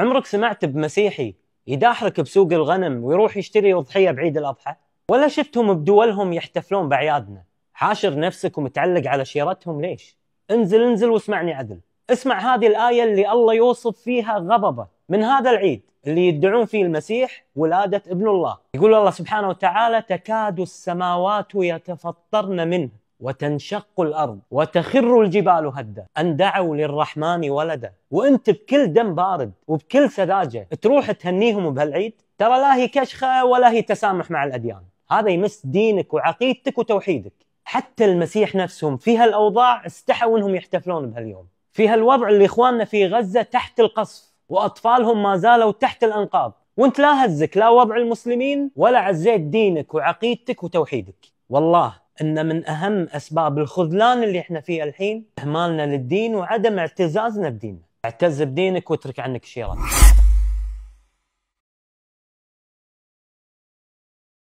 عمرك سمعت بمسيحي يداحرك بسوق الغنم ويروح يشتري اضحيه بعيد الاضحى؟ ولا شفتهم بدولهم يحتفلون باعيادنا؟ حاشر نفسك ومتعلق على شيرتهم ليش؟ انزل انزل واسمعني عدل، اسمع هذه الايه اللي الله يوصف فيها غضبه من هذا العيد اللي يدعون فيه المسيح ولادة ابن الله يقول الله سبحانه وتعالى تكاد السماوات يتفطرن منه وتنشق الارض وتخر الجبال هدا ان دعوا للرحمن ولدا وانت بكل دم بارد وبكل سذاجه تروح تهنيهم بهالعيد ترى لا هي كشخه ولا هي تسامح مع الاديان هذا يمس دينك وعقيدتك وتوحيدك حتى المسيح نفسهم في هالاوضاع استحوا انهم يحتفلون بهاليوم في هالوضع اللي اخواننا في غزه تحت القصف واطفالهم ما زالوا تحت الانقاض وانت لا هزك لا وضع المسلمين ولا عزيت دينك وعقيدتك وتوحيدك والله ان من اهم اسباب الخذلان اللي احنا فيه الحين اهمالنا للدين وعدم اعتزازنا بديننا اعتز بدينك واترك عنك شيرتك